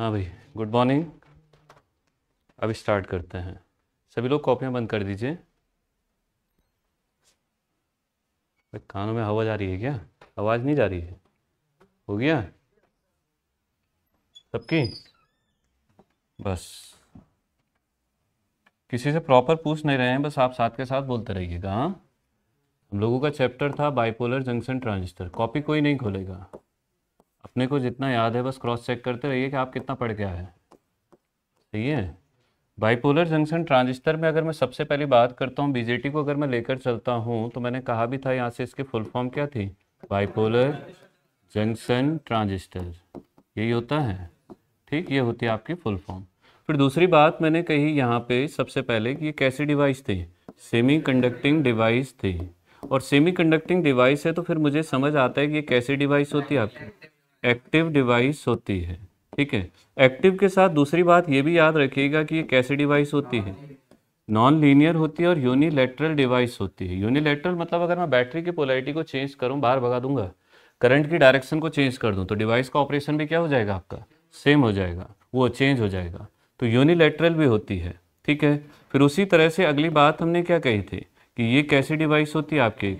हाँ भाई good morning अब स्टार्ट करते हैं सभी लोग कॉपियाँ बंद कर दीजिए भाई कानों में हवा जा रही है क्या आवाज़ नहीं जा रही है हो गया सबकी बस किसी से प्रॉपर पूछ नहीं रहे हैं बस आप साथ के साथ बोलते रहिएगा हाँ? हम लोगों का चैप्टर था बाइपोलर जंक्शन ट्रांजिस्टर कॉपी कोई नहीं खोलेगा अपने को जितना याद है बस क्रॉस चेक करते रहिए कि आप कितना पढ़ गया है सही है बाइपोलर जंक्शन ट्रांजिस्टर में अगर मैं सबसे पहली बात करता हूँ बीजेटी को अगर मैं लेकर चलता हूँ तो मैंने कहा भी था यहाँ से इसकी फुल फॉर्म क्या थी बाइपोलर जंक्शन ट्रांजिस्टर यही होता है ठीक ये होती है आपकी फुल फॉर्म फिर दूसरी बात मैंने कही यहाँ पे सबसे पहले कि ये कैसी डिवाइस थी सेमी कंडक्टिंग डिवाइस थी और सेमी कंडक्टिंग डिवाइस है तो फिर मुझे समझ आता है कि ये कैसी डिवाइस होती है आपकी एक्टिव डिवाइस होती है ठीक है एक्टिव के साथ दूसरी बात ये भी याद रखिएगा कि ये कैसी डिवाइस होती है नॉन लीनियर होती है और यूनिलेटरल डिवाइस होती है यूनिलेटरल मतलब अगर मैं बैटरी की पोलैरिटी को चेंज करूँ बाहर भगा दूंगा करंट की डायरेक्शन को चेंज कर दूँ तो डिवाइस का ऑपरेशन भी क्या हो जाएगा आपका सेम हो जाएगा वो चेंज हो जाएगा तो यूनिलेटरल भी होती है ठीक है फिर उसी तरह से अगली बात हमने क्या कही थी कि ये कैसी डिवाइस होती है आपकी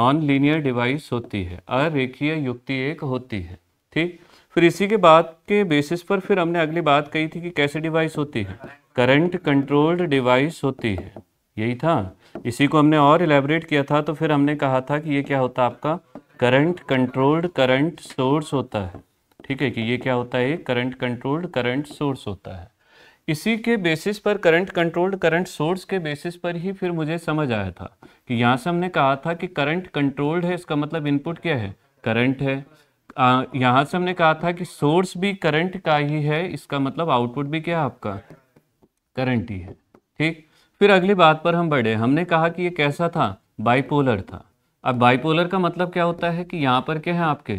नॉन लीनियर डिवाइस होती है अरेखीय युक्ति एक होती है ठीक फिर इसी के बाद के बेसिस पर फिर हमने अगली बात कही थी कि कैसे डिवाइस होती है करंट कंट्रोल्ड डिवाइस होती है यही था इसी को हमने और इलेबरेट किया था तो फिर हमने कहा था कि ये क्या होता है आपका करंट कंट्रोल्ड करंट सोर्स होता है ठीक है कि ये क्या होता है करंट कंट्रोल्ड करंट सोर्स होता है इसी के बेसिस पर करंट कंट्रोल्ड करंट सोर्स के बेसिस पर ही फिर मुझे समझ आया था कि यहाँ से हमने कहा था कि करंट कंट्रोल्ड है इसका मतलब इनपुट क्या है करंट है यहाँ से हमने कहा था कि सोर्स भी करंट का ही है इसका मतलब आउटपुट भी क्या है आपका करंट ही है ठीक फिर अगली बात पर हम बढ़े हमने कहा कि ये कैसा था बाइपोलर था अब बाइपोलर का मतलब क्या होता है कि यहाँ पर क्या है आपके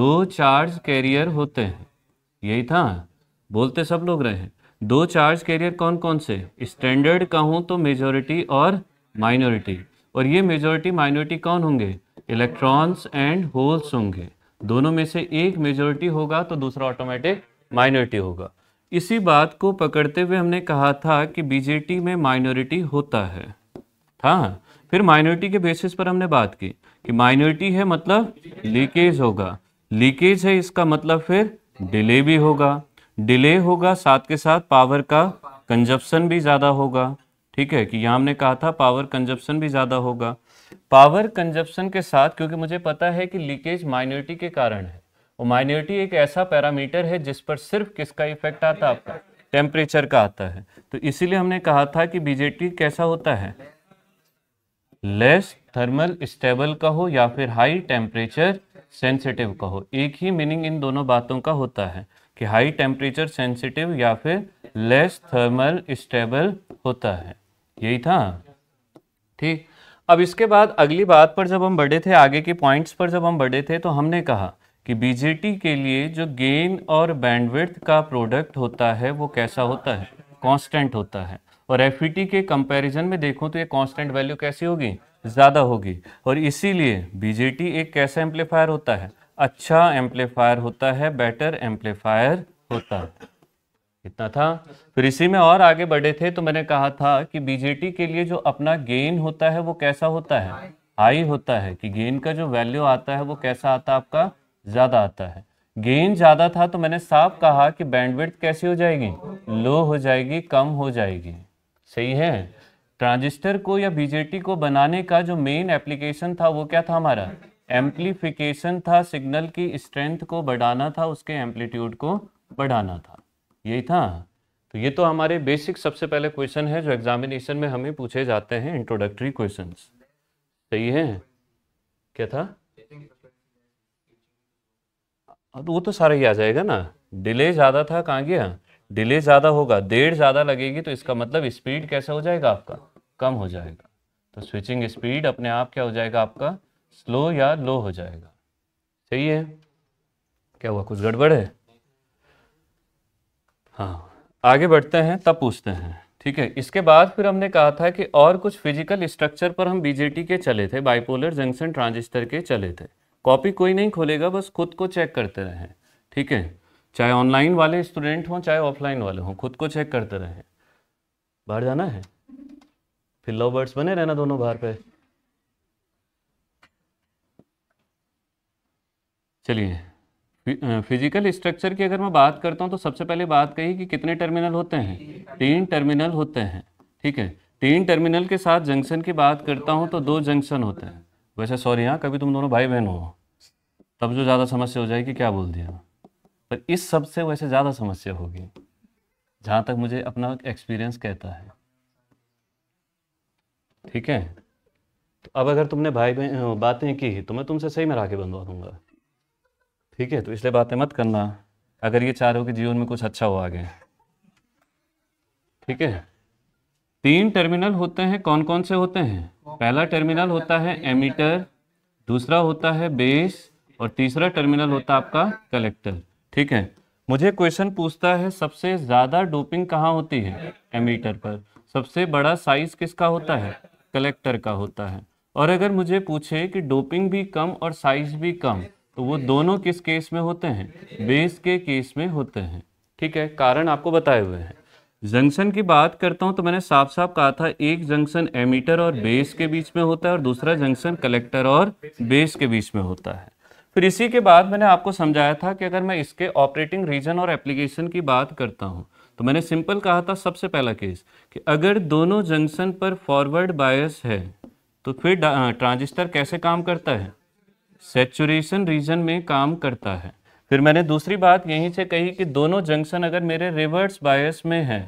दो चार्ज कैरियर होते हैं यही था बोलते सब लोग रहे हैं दो चार्ज कैरियर कौन कौन से स्टैंडर्ड कहूँ तो मेजोरिटी और माइनॉरिटी और ये मेजोरिटी माइनॉरिटी कौन होंगे इलेक्ट्रॉन्स एंड होल्स होंगे दोनों में से एक मेजोरिटी होगा तो दूसरा ऑटोमेटिक माइनॉरिटी होगा इसी बात को पकड़ते हुए हमने कहा था कि बीजेटी में माइनॉरिटी होता है था फिर माइनॉरिटी के बेसिस पर हमने बात की कि माइनॉरिटी है मतलब लीकेज होगा लीकेज है इसका मतलब फिर डिले भी होगा डिले होगा साथ के साथ पावर का कंजप्शन भी ज़्यादा होगा ठीक है कि यहाँ हमने कहा था पावर कंजप्शन भी ज़्यादा होगा पावर कंजप्शन के साथ क्योंकि मुझे पता है कि लीकेज माइनॉरिटी के कारण है और माइनॉरिटी एक ऐसा पैरामीटर है जिस पर सिर्फ किसका इफेक्ट आता है आपका टेम्परेचर का आता है तो इसीलिए हमने कहा था कि बीजेटी कैसा होता है लेस थर्मल स्टेबल का हो या फिर हाई टेम्परेचर सेंसिटिव का हो एक ही मीनिंग इन दोनों बातों का होता है कि हाई टेम्परेचर सेंसिटिव या फिर लेस थर्मल स्टेबल होता है यही था ठीक अब इसके बाद अगली बात पर जब हम बढ़े थे आगे के पॉइंट्स पर जब हम बढ़े थे तो हमने कहा कि बीजेटी के लिए जो गेन और बैंडविड्थ का प्रोडक्ट होता है वो कैसा होता है कांस्टेंट होता है और एफ e के कंपैरिजन में देखो तो ये कांस्टेंट वैल्यू कैसी होगी ज़्यादा होगी और इसीलिए बीजेटी एक कैसा एम्पलीफायर होता है अच्छा एम्पलीफायर होता है बेटर एम्पलीफायर होता है कितना था फिर इसी में और आगे बढ़े थे तो मैंने कहा था कि बीजेटी के लिए जो अपना गेन होता है वो कैसा होता है हाई होता है कि गेन का जो वैल्यू आता है वो कैसा आता है आपका ज़्यादा आता है गेन ज़्यादा था तो मैंने साफ कहा कि बैंडविड्थ कैसी हो जाएगी लो हो जाएगी कम हो जाएगी सही है ट्रांजिस्टर को या बीजेटी को बनाने का जो मेन एप्लीकेशन था वो क्या था हमारा एम्पलीफिकेशन था सिग्नल की स्ट्रेंथ को बढ़ाना था उसके एम्पलीट्यूड को बढ़ाना था यही था तो ये तो हमारे बेसिक सबसे पहले क्वेश्चन है जो एग्जामिनेशन में हमें पूछे जाते हैं इंट्रोडक्टरी क्वेश्चन सही है क्या था तो वो तो सारा ही आ जाएगा ना डिले ज़्यादा था कहाँ गया डिले ज़्यादा होगा देर ज़्यादा लगेगी तो इसका मतलब स्पीड कैसा हो जाएगा आपका कम हो जाएगा तो स्विचिंग स्पीड अपने आप क्या हो जाएगा आपका स्लो या लो हो जाएगा सही है क्या हुआ कुछ गड़बड़ है हाँ आगे बढ़ते हैं तब पूछते हैं ठीक है इसके बाद फिर हमने कहा था कि और कुछ फिजिकल स्ट्रक्चर पर हम बीजेटी के चले थे बाइपोलर जंक्शन ट्रांजिस्टर के चले थे कॉपी कोई नहीं खोलेगा बस खुद को चेक करते रहें ठीक है चाहे ऑनलाइन वाले स्टूडेंट हों चाहे ऑफलाइन वाले हों खुद को चेक करते रहें बाहर जाना है फिर लव बर्ड्स बने रहना दोनों बाहर पे चलिए फिजिकल स्ट्रक्चर की अगर मैं बात करता हूँ तो सबसे पहले बात कही कि कितने टर्मिनल होते हैं तीन टर्मिनल होते हैं ठीक है तीन टर्मिनल के साथ जंक्शन की बात करता हूँ तो दो जंक्शन होते हैं वैसे सॉरी हाँ कभी तुम दोनों भाई बहन हो तब जो ज़्यादा समस्या हो जाएगी क्या बोल दिया पर इस सब से वैसे ज़्यादा समस्या होगी जहाँ तक मुझे अपना एक्सपीरियंस कहता है ठीक है तो अब अगर तुमने भाई बहन बातें की तो मैं तुमसे सही में के बंदवा दूंगा ठीक है तो इसलिए बातें मत करना अगर ये चाह रहे हो कि जीवन में कुछ अच्छा हो आगे ठीक है तीन टर्मिनल होते हैं कौन कौन से होते हैं पहला टर्मिनल होता है एमीटर दूसरा होता है बेस और तीसरा टर्मिनल होता है आपका कलेक्टर ठीक है मुझे क्वेश्चन पूछता है सबसे ज़्यादा डोपिंग कहाँ होती है एमीटर पर सबसे बड़ा साइज किसका होता है कलेक्टर का होता है और अगर मुझे पूछे कि डोपिंग भी कम और साइज भी कम तो वो दोनों किस केस में होते हैं बेस के केस में होते हैं ठीक है कारण आपको बताए हुए हैं जंक्शन की बात करता हूं तो मैंने साफ साफ कहा था एक जंक्शन एमीटर और बेस के बीच में होता है और दूसरा जंक्शन कलेक्टर और बेस के बीच में होता है फिर इसी के बाद मैंने आपको समझाया था कि अगर मैं इसके ऑपरेटिंग रीजन और एप्लीकेशन की बात करता हूं तो मैंने सिंपल कहा था सबसे पहला केस कि अगर दोनों जंक्शन पर फॉरवर्ड बायस है तो फिर ट्रांजिस्टर कैसे काम करता है सेचुरेशन रीजन में काम करता है फिर मैंने दूसरी बात यहीं से कही कि दोनों जंक्शन अगर मेरे रिवर्स बायस में है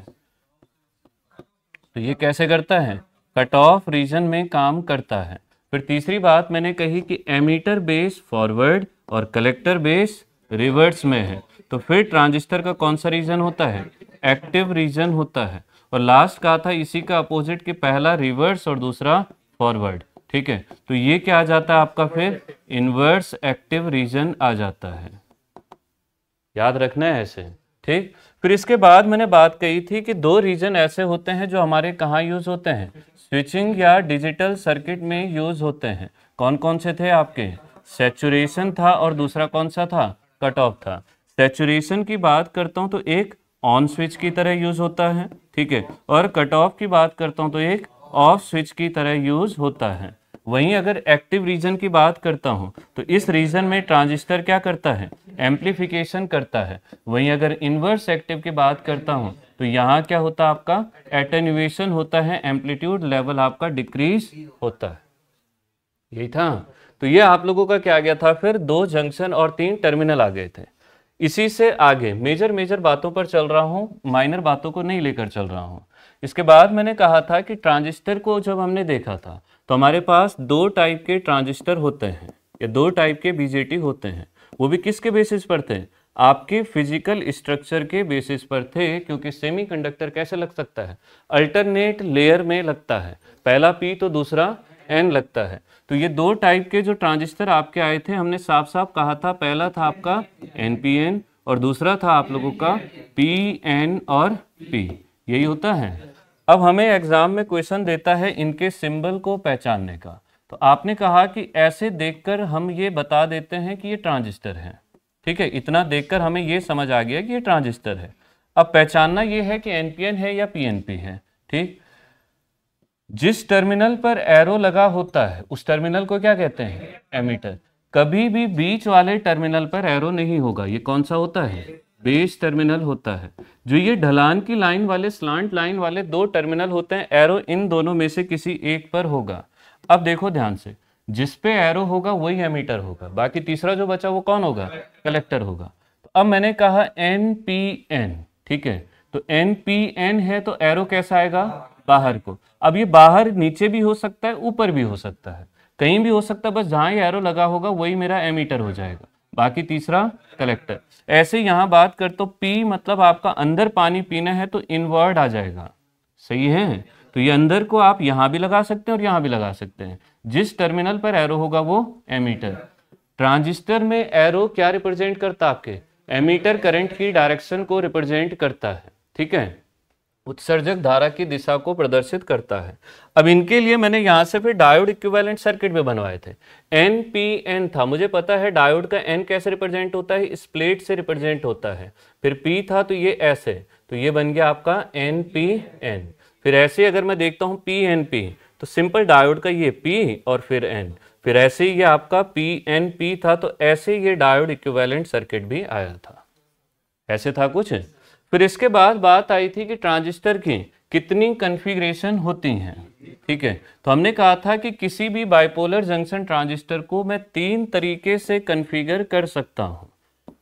तो ये कैसे करता है कट ऑफ रीजन में काम करता है फिर तीसरी बात मैंने कही कि एमीटर बेस फॉरवर्ड और कलेक्टर बेस रिवर्स में है तो फिर ट्रांजिस्टर का कौन सा रीजन होता है एक्टिव रीजन होता है और लास्ट कहा था इसी का अपोजिट कि पहला रिवर्स और दूसरा फॉरवर्ड ठीक है तो ये क्या आ जाता है आपका फिर इनवर्स एक्टिव रीजन आ जाता है याद रखना है ऐसे ठीक फिर इसके बाद मैंने बात कही थी कि दो रीजन ऐसे होते हैं जो हमारे कहाँ यूज होते हैं स्विचिंग या डिजिटल सर्किट में यूज होते हैं कौन कौन से थे आपके सेचुरेशन था और दूसरा कौन सा था कट ऑफ था सेचुरेशन की बात करता हूँ तो एक ऑन स्विच की तरह यूज होता है ठीक है और कट ऑफ की बात करता हूँ तो एक ऑफ स्विच की तरह यूज होता है वहीं अगर एक्टिव रीजन की बात करता हूं तो इस रीजन में ट्रांजिस्टर क्या करता है एम्पलीफिकेशन करता है वहीं अगर इनवर्स एक्टिव की बात करता हूं तो यहाँ क्या होता है आपका एटेन्यूएशन होता है एम्पलीट्यूड लेवल आपका डिक्रीज होता है यही था तो ये आप लोगों का क्या आ गया था फिर दो जंक्शन और तीन टर्मिनल आ गए थे इसी से आगे मेजर मेजर बातों पर चल रहा हूँ माइनर बातों को नहीं लेकर चल रहा हूँ इसके बाद मैंने कहा था कि ट्रांजिस्टर को जब हमने देखा था तो हमारे पास दो टाइप के ट्रांजिस्टर होते हैं या दो टाइप के बीजेटी होते हैं वो भी किसके बेसिस पर थे आपके फिजिकल स्ट्रक्चर के बेसिस पर थे क्योंकि सेमीकंडक्टर कैसे लग सकता है अल्टरनेट लेयर में लगता है पहला पी तो दूसरा एन लगता है तो ये दो टाइप के जो ट्रांजिस्टर आपके आए थे हमने साफ साफ कहा था पहला था आपका एन पी एन और दूसरा था आप लोगों का पी एन और पी यही होता है अब हमें एग्ज़ाम में क्वेश्चन देता है इनके सिंबल को पहचानने का तो आपने कहा कि ऐसे देखकर हम ये बता देते हैं कि ये ट्रांजिस्टर है ठीक है इतना देखकर हमें ये समझ आ गया कि ये ट्रांजिस्टर है अब पहचानना ये है कि एनपीएन है या पीएनपी है ठीक जिस टर्मिनल पर एरो लगा होता है उस टर्मिनल को क्या कहते हैं एमीटर कभी भी बीच वाले टर्मिनल पर एरो नहीं होगा ये कौन सा होता है बेस टर्मिनल होता है जो ये ढलान की लाइन वाले स्लांट लाइन वाले दो टर्मिनल होते हैं एरो इन दोनों में से किसी एक पर होगा अब देखो ध्यान से जिस पे एरो होगा वही एमीटर होगा बाकी तीसरा जो बचा वो कौन होगा कलेक्टर होगा तो अब मैंने कहा एन पी एन ठीक है तो एन पी एन है तो एरो कैसा आएगा बाहर को अब ये बाहर नीचे भी हो सकता है ऊपर भी हो सकता है कहीं भी हो सकता है बस जहां ये एरो लगा होगा वही मेरा एमीटर हो जाएगा बाकी तीसरा कलेक्टर ऐसे यहां बात कर तो पी मतलब आपका अंदर पानी पीना है तो इनवर्ड आ जाएगा सही है तो ये अंदर को आप यहां भी लगा सकते हैं और यहां भी लगा सकते हैं जिस टर्मिनल पर एरो होगा वो एमीटर ट्रांजिस्टर में एरो क्या रिप्रेजेंट करता आपके एमीटर करंट की डायरेक्शन को रिप्रेजेंट करता है ठीक है उत्सर्जक धारा की दिशा को प्रदर्शित करता है अब इनके लिए मैंने यहां से फिर डायोड इक्विवेलेंट सर्किट में बनवाए थे एन पी एन था मुझे पता है डायोड का एन कैसे रिप्रेजेंट होता है स्प्लेट से रिप्रेजेंट होता है फिर पी था तो ये एस है तो ये बन गया आपका एन पी एन फिर ऐसे अगर मैं देखता हूँ पी एन पी तो सिंपल डायोड का ये पी और फिर एन फिर ऐसे ही ये आपका पी एन पी था तो ऐसे ये डायोड इक्विवेलेंट सर्किट भी आया था ऐसे था कुछ है? फिर इसके बाद बात आई थी कि ट्रांजिस्टर की कितनी कन्फिग्रेशन होती हैं ठीक है तो हमने कहा था कि किसी भी बाइपोलर जंक्शन ट्रांजिस्टर को मैं तीन तरीके से कन्फिगर कर सकता हूँ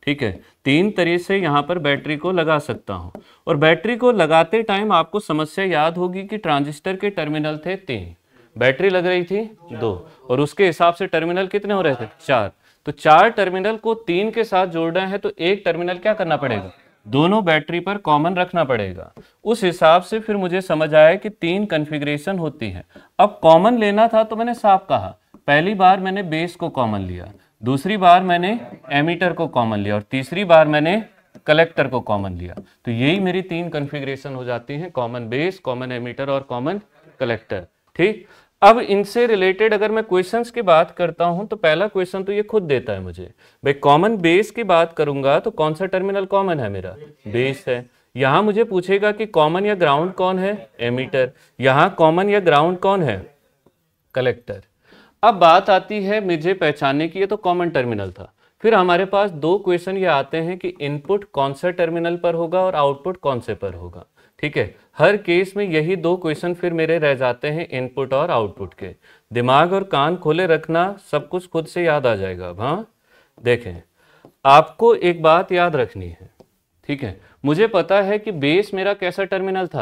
ठीक है तीन तरीके से यहाँ पर बैटरी को लगा सकता हूँ और बैटरी को लगाते टाइम आपको समस्या याद होगी कि ट्रांजिस्टर के टर्मिनल थे तीन बैटरी लग रही थी दो और उसके हिसाब से टर्मिनल कितने हो रहे थे चार तो चार टर्मिनल को तीन के साथ जोड़ना है तो एक टर्मिनल क्या करना पड़ेगा दोनों बैटरी पर कॉमन रखना पड़ेगा उस हिसाब से फिर मुझे समझ आया कि तीन कन्फिग्रेशन होती हैं अब कॉमन लेना था तो मैंने साफ कहा पहली बार मैंने बेस को कॉमन लिया दूसरी बार मैंने एमीटर को कॉमन लिया और तीसरी बार मैंने कलेक्टर को कॉमन लिया तो यही मेरी तीन कन्फिग्रेशन हो जाती हैं कॉमन बेस कॉमन एमीटर और कॉमन कलेक्टर ठीक अब इनसे रिलेटेड अगर मैं क्वेश्चंस की बात करता हूं तो पहला क्वेश्चन तो ये खुद देता है मुझे भाई कॉमन बेस की बात करूंगा तो कौन सा टर्मिनल कॉमन है मेरा बेस है यहाँ मुझे पूछेगा कि कॉमन या ग्राउंड कौन है एमीटर यहाँ कॉमन या ग्राउंड कौन है कलेक्टर अब बात आती है मुझे पहचानने की ये तो कॉमन टर्मिनल था फिर हमारे पास दो क्वेश्चन ये आते हैं कि इनपुट कौन सा टर्मिनल पर होगा और आउटपुट कौन से पर होगा ठीक है हर केस में यही दो क्वेश्चन फिर मेरे रह जाते हैं इनपुट और आउटपुट के दिमाग और कान खोले रखना सब कुछ खुद से याद आ जाएगा अब हाँ देखें आपको एक बात याद रखनी है ठीक है मुझे पता है कि बेस मेरा कैसा टर्मिनल था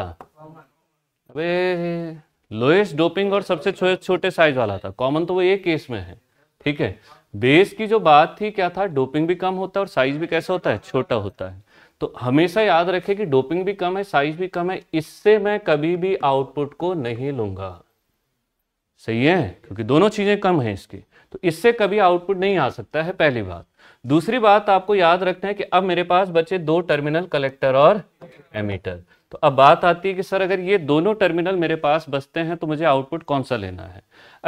अबे लोएस्ट डोपिंग और सबसे छोटे साइज वाला था कॉमन तो वो एक केस में है ठीक है बेस की जो बात थी क्या था डोपिंग भी कम होता है और साइज भी कैसा होता है छोटा होता है तो हमेशा याद रखें कि डोपिंग भी कम है साइज भी कम है इससे मैं कभी भी आउटपुट को नहीं लूंगा सही है क्योंकि दोनों चीज़ें कम है इसकी तो इससे कभी आउटपुट नहीं आ सकता है पहली बात दूसरी बात आपको याद रखना है कि अब मेरे पास बचे दो टर्मिनल कलेक्टर और एमीटर तो अब बात आती है कि सर अगर ये दोनों टर्मिनल मेरे पास बसते हैं तो मुझे आउटपुट कौन सा लेना है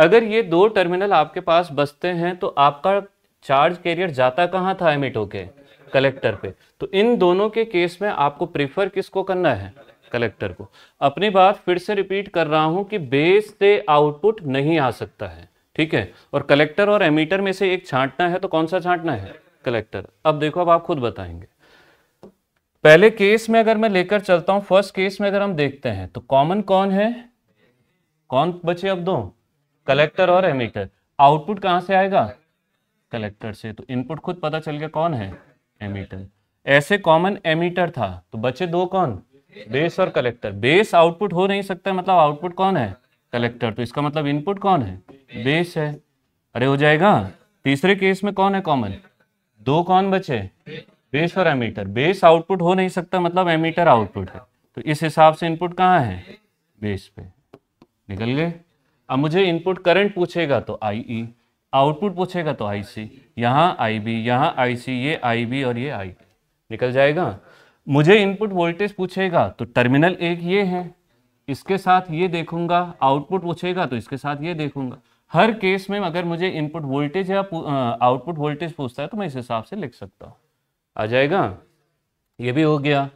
अगर ये दो टर्मिनल आपके पास बसते हैं तो आपका चार्ज कैरियर जाता कहाँ था एमिटो के कलेक्टर पे तो इन दोनों के केस में आपको प्रीफर किसको करना है कलेक्टर को अपनी बात फिर से रिपीट कर रहा हूं कि बेस से आउटपुट नहीं आ सकता है ठीक है और कलेक्टर और एमीटर में से एक छांटना है तो कौन सा छांटना है कलेक्टर अब देखो अब आप खुद बताएंगे पहले केस में अगर मैं लेकर चलता हूं फर्स्ट केस में अगर हम देखते हैं तो कॉमन कौन है कौन बचे अब दो कलेक्टर और एमीटर आउटपुट कहां से आएगा कलेक्टर से तो इनपुट खुद पता चल गया कौन है एमिटर ऐसे कॉमन एमिटर था तो बचे दो कौन बेस और कलेक्टर बेस आउटपुट हो नहीं सकता मतलब आउटपुट कौन है कलेक्टर तो इसका मतलब इनपुट कौन है बेस है अरे हो जाएगा तीसरे केस में कौन है कॉमन दो कौन बचे बेस और एमिटर बेस आउटपुट हो नहीं सकता मतलब एमिटर आउटपुट है तो इस हिसाब से इनपुट कहाँ है बेस पे निकल गए अब मुझे इनपुट करंट पूछेगा तो आई ई e. आउटपुट पूछेगा तो आई सी यहाँ आई बी यहाँ आई सी ये आई बी और ये आई निकल जाएगा मुझे इनपुट वोल्टेज पूछेगा तो टर्मिनल एक ये है इसके साथ ये देखूंगा आउटपुट पूछेगा तो इसके साथ ये देखूंगा हर केस में अगर मुझे इनपुट वोल्टेज या आउटपुट वोल्टेज पूछता है तो मैं इस हिसाब से लिख सकता हूँ आ जाएगा ये भी हो गया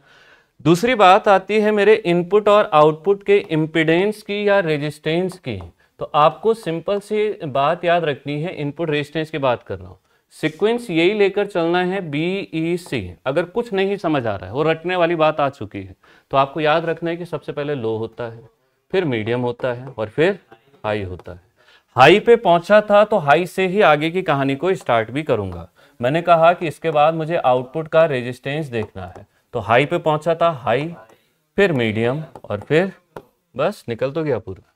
दूसरी बात आती है मेरे इनपुट और आउटपुट के इम्पिडेंस की या रेजिस्टेंस की तो आपको सिंपल सी बात याद रखनी है इनपुट रेजिस्टेंस की बात कर रहा हूँ सीक्वेंस यही लेकर चलना है बी ई सी अगर कुछ नहीं समझ आ रहा है वो रटने वाली बात आ चुकी है तो आपको याद रखना है कि सबसे पहले लो होता है फिर मीडियम होता है और फिर हाई होता है हाई पे पहुंचा था तो हाई से ही आगे की कहानी को स्टार्ट भी करूंगा मैंने कहा कि इसके बाद मुझे आउटपुट का रेजिस्टेंस देखना है तो हाई पे पहुंचा था हाई फिर मीडियम और फिर बस निकल तो गया पूरा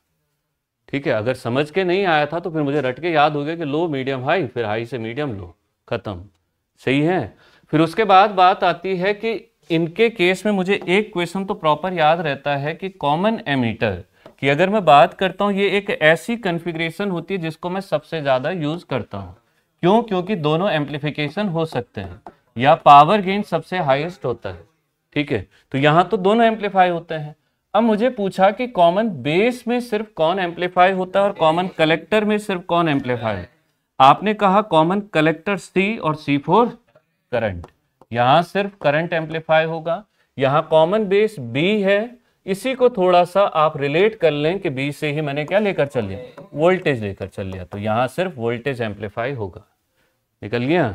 ठीक है अगर समझ के नहीं आया था तो फिर मुझे रट के याद हो गया कि लो मीडियम हाई फिर हाई से मीडियम लो ख़त्म सही है फिर उसके बाद बात आती है कि इनके केस में मुझे एक क्वेश्चन तो प्रॉपर याद रहता है कि कॉमन एमीटर कि अगर मैं बात करता हूँ ये एक ऐसी कन्फिग्रेशन होती है जिसको मैं सबसे ज़्यादा यूज़ करता हूँ क्यों क्योंकि दोनों एम्पलीफिकेशन हो सकते हैं या पावर गेन सबसे हाईएस्ट होता है ठीक है तो यहाँ तो दोनों एम्पलीफाई होते हैं अब मुझे पूछा कि कॉमन बेस में सिर्फ कौन एम्पलीफाई होता है और कॉमन कलेक्टर में सिर्फ कौन एम्पलीफाई आपने कहा कॉमन कलेक्टर सी और सी फोर करंट यहां सिर्फ करंट एम्पलीफाई होगा यहां कॉमन बेस बी है इसी को थोड़ा सा आप रिलेट कर लें कि बी से ही मैंने क्या लेकर चल लिया वोल्टेज लेकर चल लिया तो यहां सिर्फ वोल्टेज एम्पलीफाई होगा निकल गया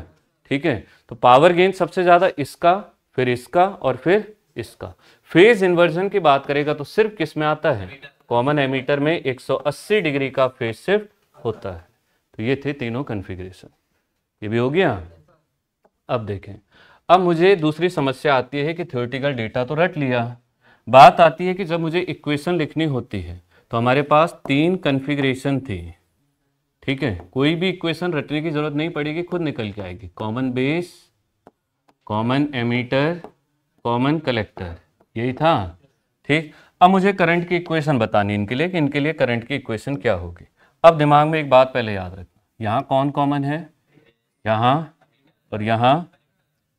ठीक है तो पावर गेन सबसे ज़्यादा इसका फिर इसका और फिर इसका फेज इन्वर्जन की बात करेगा तो सिर्फ किस में आता है कॉमन एमीटर में 180 डिग्री का फेज शिफ्ट होता है तो ये थे तीनों कन्फिग्रेशन ये भी हो गया अब देखें अब मुझे दूसरी समस्या आती है कि थ्योरेटिकल डेटा तो रट लिया बात आती है कि जब मुझे इक्वेशन लिखनी होती है तो हमारे पास तीन कन्फिग्रेशन थी ठीक है कोई भी इक्वेशन रटने की ज़रूरत नहीं पड़ेगी खुद निकल के आएगी common base common emitter common collector यही था ठीक अब मुझे करंट की इक्वेशन बतानी इनके लिए कि इनके लिए करंट की इक्वेशन क्या होगी अब दिमाग में एक बात पहले याद रखना यहाँ कौन कॉमन है यहाँ और यहाँ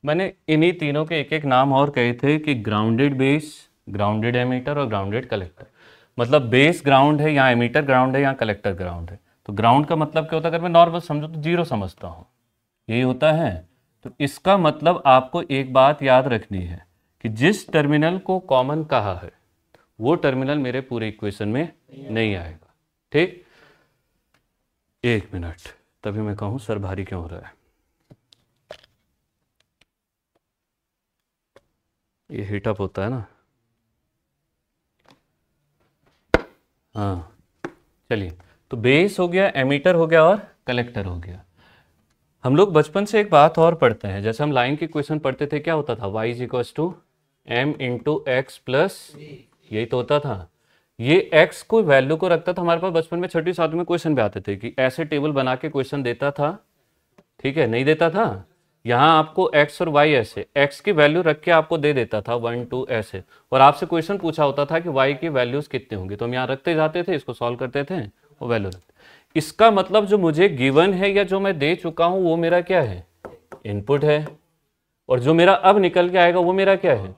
मैंने इन्हीं तीनों के एक एक नाम और कहे थे कि ग्राउंडेड बेस ग्राउंडेड एमीटर और ग्राउंडेड कलेक्टर मतलब बेस ग्राउंड है यहाँ एमीटर ग्राउंड है यहाँ कलेक्टर ग्राउंड है तो ग्राउंड का मतलब क्या होता है अगर मैं नॉर्मल समझू तो जीरो समझता हूँ यही होता है तो इसका मतलब आपको एक बात याद रखनी है कि जिस टर्मिनल को कॉमन कहा है वो टर्मिनल मेरे पूरे इक्वेशन में नहीं आएगा ठीक एक मिनट तभी मैं कहूं सर भारी क्यों हो रहा है ये हीटअप होता है ना हाँ चलिए तो बेस हो गया एमीटर हो गया और कलेक्टर हो गया हम लोग बचपन से एक बात और पढ़ते हैं जैसे हम लाइन की क्वेश्चन पढ़ते थे क्या होता था y is equals to m into x plus यही तो होता था ये एक्स को वैल्यू को रखता था हमारे पास बचपन में छठी सातवीं में क्वेश्चन भी आते थे कि ऐसे टेबल बना के क्वेश्चन देता था ठीक है नहीं देता था यहाँ आपको एक्स और वाई ऐसे एक्स की वैल्यू रख के आपको दे देता था वन टू ऐसे और आपसे क्वेश्चन पूछा होता था कि वाई की वैल्यूज कितने होंगे तो हम यहाँ रखते जाते थे इसको सॉल्व करते थे और वैल्यू रखते इसका मतलब जो मुझे गिवन है या जो मैं दे चुका हूँ वो मेरा क्या है इनपुट है और जो मेरा अब निकल के आएगा वो मेरा क्या है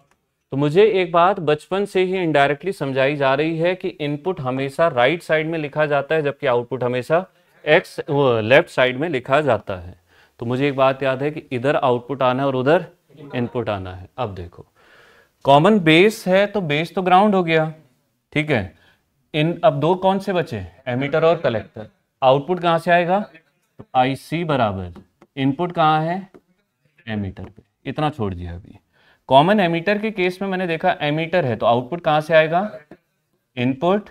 तो मुझे एक बात बचपन से ही इनडायरेक्टली समझाई जा रही है कि इनपुट हमेशा राइट साइड में लिखा जाता है जबकि आउटपुट हमेशा एक्स लेफ्ट साइड में लिखा जाता है तो मुझे एक बात याद है कि इधर आउटपुट आना है और उधर इनपुट आना है अब देखो कॉमन बेस है तो बेस तो ग्राउंड हो गया ठीक है इन अब दो कौन से बचे एमीटर और कलेक्टर आउटपुट कहाँ से आएगा आई सी बराबर इनपुट कहाँ है एमिटर पे इतना छोड़ दिया अभी कॉमन एमीटर के केस में मैंने देखा एमीटर है तो आउटपुट कहां से आएगा इनपुट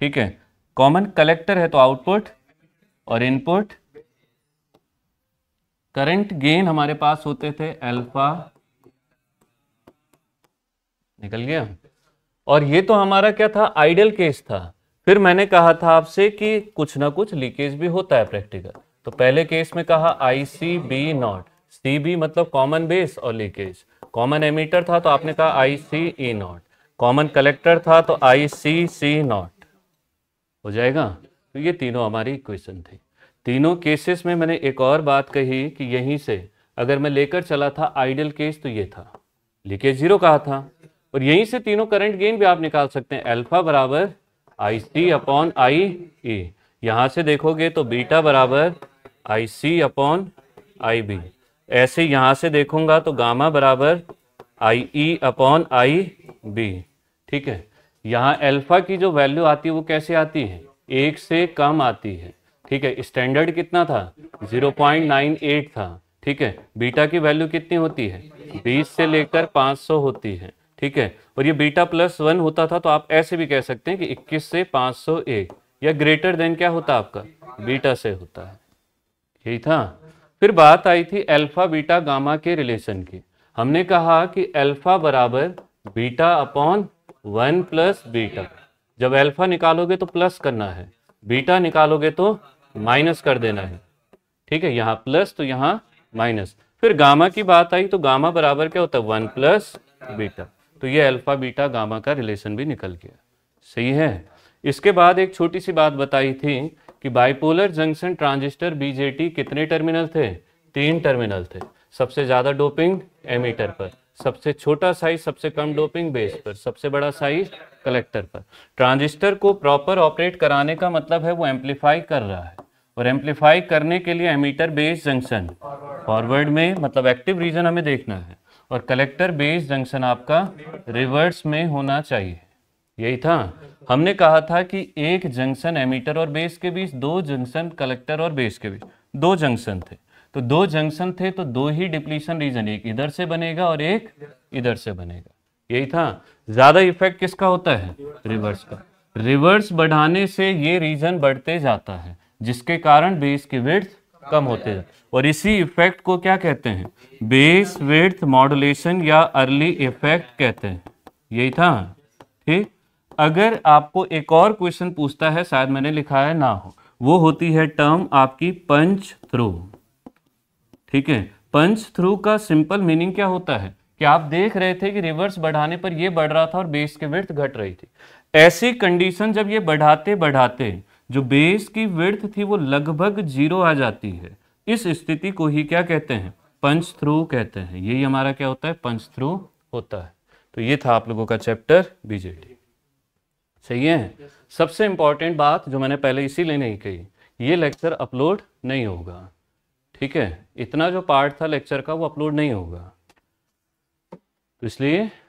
ठीक है कॉमन कलेक्टर है तो आउटपुट और इनपुट करंट गेन हमारे पास होते थे अल्फा निकल गया और ये तो हमारा क्या था आइडियल केस था फिर मैंने कहा था आपसे कि कुछ ना कुछ लीकेज भी होता है प्रैक्टिकल तो पहले केस में कहा I C B not C B मतलब कॉमन बेस और लीकेज कॉमन एमीटर था तो आपने कहा I C E not common collector था तो आई सी सी नॉट हो जाएगा तो ये तीनों हमारी इक्वेशन थी तीनों केसेस में मैंने एक और बात कही कि यहीं से अगर मैं लेकर चला था आइडियल केस तो ये था लीकेज जीरो कहा था और यहीं से तीनों करंट गेन भी आप निकाल सकते हैं अल्फा बराबर आई सी अपॉन आई ई यहां से देखोगे तो बीटा बराबर आई सी अपॉन आई बी ऐसे यहां से देखूंगा तो गामा बराबर आई ई अपॉन आई बी ठीक है यहाँ अल्फा की जो वैल्यू आती है वो कैसे आती है एक से कम आती है ठीक है स्टैंडर्ड कितना था 0.98 था ठीक है बीटा की वैल्यू कितनी होती है 20 से लेकर 500 होती है ठीक है और ये बीटा प्लस वन होता था तो आप ऐसे भी कह सकते हैं कि 21 से 501 या ग्रेटर देन क्या होता आपका बीटा से होता है यही था फिर बात आई थी अल्फा बीटा गामा के रिलेशन की हमने कहा कि अल्फा बराबर beta upon one plus beta जब अल्फा निकालोगे तो प्लस करना है बीटा निकालोगे तो माइनस कर देना है ठीक है यहाँ प्लस तो यहाँ माइनस फिर गामा की बात आई तो गामा बराबर क्या होता है वन प्लस बीटा तो ये अल्फा बीटा गामा का रिलेशन भी निकल गया सही है इसके बाद एक छोटी सी बात बताई थी कि बाइपोलर जंक्शन ट्रांजिस्टर बीजेटी कितने टर्मिनल थे तीन टर्मिनल थे सबसे ज़्यादा डोपिंग एमीटर पर सबसे छोटा साइज सबसे कम डोपिंग बेस पर सबसे बड़ा साइज कलेक्टर पर ट्रांजिस्टर को प्रॉपर ऑपरेट कराने का मतलब है वो एम्पलीफाई कर रहा है और एम्पलीफाई करने के लिए एमीटर बेस जंक्शन फॉरवर्ड में मतलब एक्टिव रीजन हमें देखना है और कलेक्टर बेस जंक्शन आपका रिवर्स में होना चाहिए यही था हमने कहा था कि एक जंक्शन एमीटर और बेस के बीच दो जंक्शन कलेक्टर और बेस के बीच दो जंक्शन थे तो दो जंक्शन थे तो दो ही डिप्लीशन रीजन एक इधर से बनेगा और एक इधर से बनेगा यही था ज़्यादा इफेक्ट किसका होता है रिवर्स का रिवर्स बढ़ाने से ये रीजन बढ़ते जाता है जिसके कारण बेस की विर्थ कम होते हैं और इसी इफेक्ट को क्या कहते हैं बेस विर्थ मॉडुलेशन या अर्ली इफेक्ट कहते हैं यही था ठीक अगर आपको एक और क्वेश्चन पूछता है शायद मैंने लिखा है ना हो वो होती है टर्म आपकी पंच थ्रू ठीक है पंच थ्रू का सिंपल मीनिंग क्या होता है कि आप देख रहे थे कि रिवर्स बढ़ाने पर ये बढ़ रहा था और बेस की विर्थ घट रही थी ऐसी कंडीशन जब ये बढ़ाते बढ़ाते जो बेस की विर्थ थी वो लगभग जीरो आ जाती है इस स्थिति को ही क्या कहते हैं पंच थ्रू कहते हैं यही हमारा क्या होता है पंच थ्रू होता है तो ये था आप लोगों का चैप्टर बीजेडी सही है सबसे इम्पॉर्टेंट बात जो मैंने पहले इसीलिए नहीं कही ये लेक्चर अपलोड नहीं होगा ठीक है इतना जो पार्ट था लेक्चर का वो अपलोड नहीं होगा तो इसलिए